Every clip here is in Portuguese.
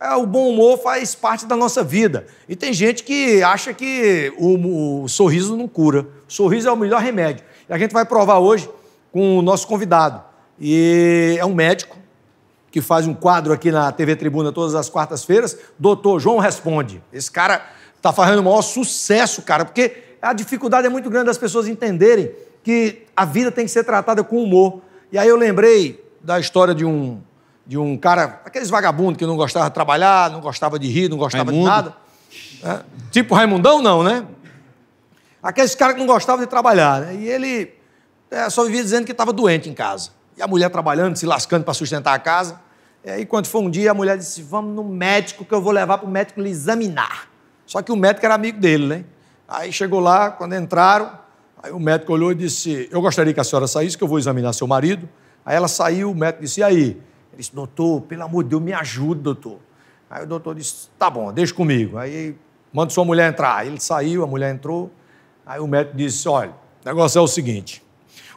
É, o bom humor faz parte da nossa vida. E tem gente que acha que o, o sorriso não cura. O sorriso é o melhor remédio. E a gente vai provar hoje com o nosso convidado. E é um médico que faz um quadro aqui na TV Tribuna todas as quartas-feiras. Doutor João Responde. Esse cara está fazendo o maior sucesso, cara, porque a dificuldade é muito grande das pessoas entenderem que a vida tem que ser tratada com humor. E aí eu lembrei da história de um de um cara, aqueles vagabundos que não gostava de trabalhar, não gostava de rir, não gostava Raimundo. de nada. Né? Tipo Raimundão, não, né? Aqueles caras que não gostavam de trabalhar. Né? E ele é, só vivia dizendo que estava doente em casa. E a mulher trabalhando, se lascando para sustentar a casa. É, e aí, quando foi um dia, a mulher disse: Vamos no médico que eu vou levar para o médico lhe examinar. Só que o médico era amigo dele, né? Aí chegou lá, quando entraram, aí o médico olhou e disse: Eu gostaria que a senhora saísse, que eu vou examinar seu marido. Aí ela saiu, o médico disse: E aí? Ele disse, doutor, pelo amor de Deus, me ajuda, doutor. Aí o doutor disse, tá bom, deixa comigo. Aí manda sua mulher entrar. Ele saiu, a mulher entrou. Aí o médico disse, olha, o negócio é o seguinte,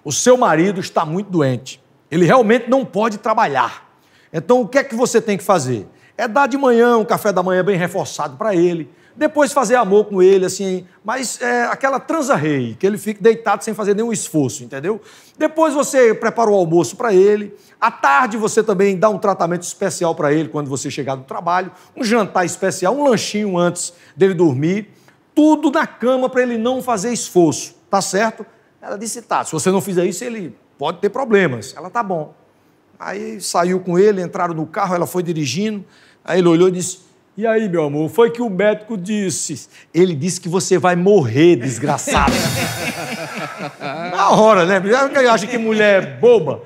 o seu marido está muito doente. Ele realmente não pode trabalhar. Então, o que é que você tem que fazer? É dar de manhã um café da manhã bem reforçado para ele, depois fazer amor com ele, assim, mas é aquela transa rei, que ele fique deitado sem fazer nenhum esforço, entendeu? Depois você prepara o almoço para ele, à tarde você também dá um tratamento especial para ele quando você chegar do trabalho, um jantar especial, um lanchinho antes dele dormir, tudo na cama para ele não fazer esforço, tá certo? Ela disse, tá, se você não fizer isso, ele pode ter problemas. Ela tá bom. Aí saiu com ele, entraram no carro, ela foi dirigindo. Aí ele olhou e disse: E aí, meu amor, foi que o médico disse? Ele disse que você vai morrer, desgraçado. Na hora, né? Acha que mulher é boba?